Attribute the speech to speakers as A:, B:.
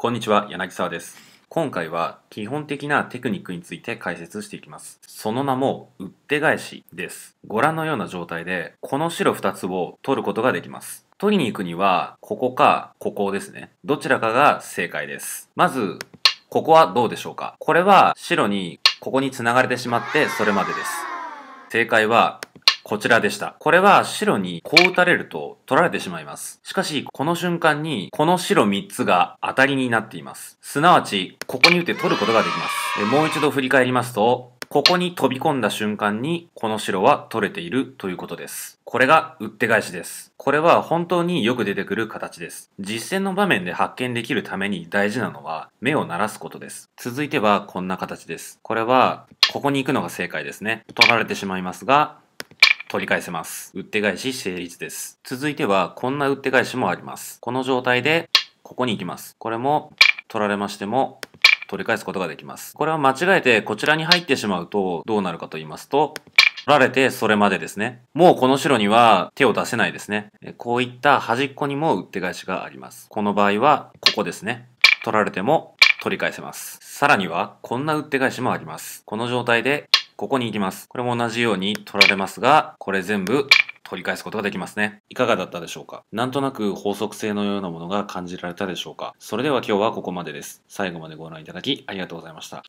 A: こんにちは、柳沢です。今回は基本的なテクニックについて解説していきます。その名も、うって返しです。ご覧のような状態で、この白2つを取ることができます。取りに行くには、ここか、ここですね。どちらかが正解です。まず、ここはどうでしょうかこれは白に、ここに繋がれてしまって、それまでです。正解は、こちらでした。これは白にこう打たれると取られてしまいます。しかし、この瞬間に、この白3つが当たりになっています。すなわち、ここに打って取ることができます。もう一度振り返りますと、ここに飛び込んだ瞬間に、この白は取れているということです。これが打って返しです。これは本当によく出てくる形です。実践の場面で発見できるために大事なのは目を鳴らすことです。続いてはこんな形です。これはここに行くのが正解ですね。取られてしまいますが、取り返せます。売って返し成立です。続いては、こんな売って返しもあります。この状態で、ここに行きます。これも、取られましても、取り返すことができます。これは間違えてこちらに入ってしまうとどうなるかと言いますと、取られてそれまでですね。もうこの白には手を出せないですね。こういった端っこにも売って返しがあります。この場合はここですね。取られても取り返せます。さらにはこんな売って返しもあります。この状態でここに行きます。これも同じように取られますが、これ全部取り返すことができますね。いかがだったでしょうかなんとなく法則性のようなものが感じられたでしょうかそれでは今日はここまでです。最後までご覧いただきありがとうございました。